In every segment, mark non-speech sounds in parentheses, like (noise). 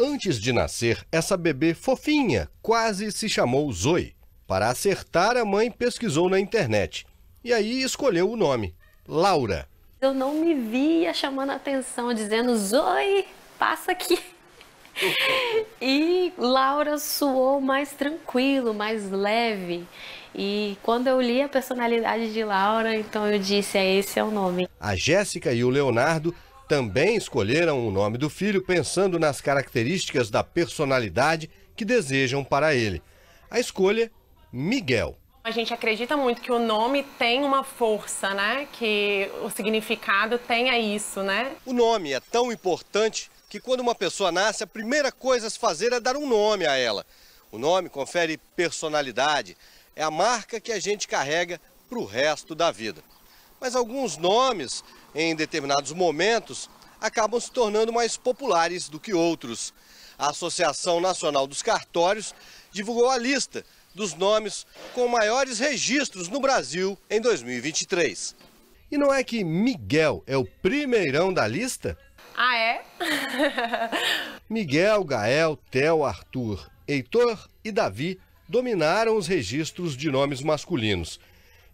Antes de nascer, essa bebê fofinha quase se chamou Zoe. Para acertar, a mãe pesquisou na internet e aí escolheu o nome, Laura. Eu não me via chamando a atenção, dizendo Zoe, passa aqui. (laughs) e Laura suou mais tranquilo, mais leve. E quando eu li a personalidade de Laura, então eu disse: é esse é o nome. A Jéssica e o Leonardo também escolheram o nome do filho pensando nas características da personalidade que desejam para ele. A escolha, Miguel. A gente acredita muito que o nome tem uma força, né? Que o significado tenha isso, né? O nome é tão importante que quando uma pessoa nasce, a primeira coisa a se fazer é dar um nome a ela. O nome confere personalidade, é a marca que a gente carrega para o resto da vida mas alguns nomes, em determinados momentos, acabam se tornando mais populares do que outros. A Associação Nacional dos Cartórios divulgou a lista dos nomes com maiores registros no Brasil em 2023. E não é que Miguel é o primeirão da lista? Ah, é? (laughs) Miguel, Gael, Theo, Arthur, Heitor e Davi dominaram os registros de nomes masculinos.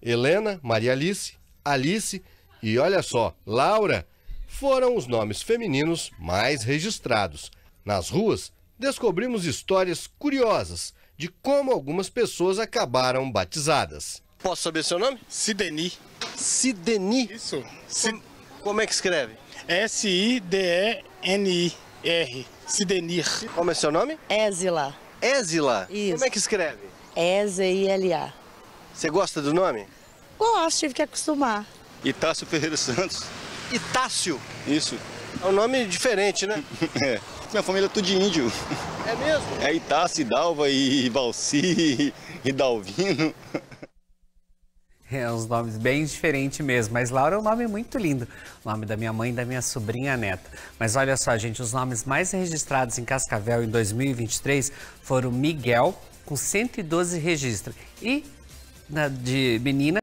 Helena, Maria Alice, Alice e, olha só, Laura foram os nomes femininos mais registrados. Nas ruas, descobrimos histórias curiosas de como algumas pessoas acabaram batizadas. Posso saber seu nome? Sideni. Sideni? Isso. como, como é que escreve? S-I-D-E-N-I-R. Sidenir. Como é seu nome? Ézila. Ézila? Isso. Como é que escreve? E-Z-I-L-A. É Você gosta do nome? Gosto, tive que acostumar. Itácio Ferreira Santos. Itácio? Isso. É um nome diferente, né? (laughs) é. Minha família é tudo de índio. É mesmo? É Itácio, Dalva e Valci e Dalvino. É, uns nomes bem diferentes mesmo, mas Laura é um nome muito lindo. O nome da minha mãe e da minha sobrinha neta. Mas olha só, gente, os nomes mais registrados em Cascavel em 2023 foram Miguel, com 112 registros, e de menina.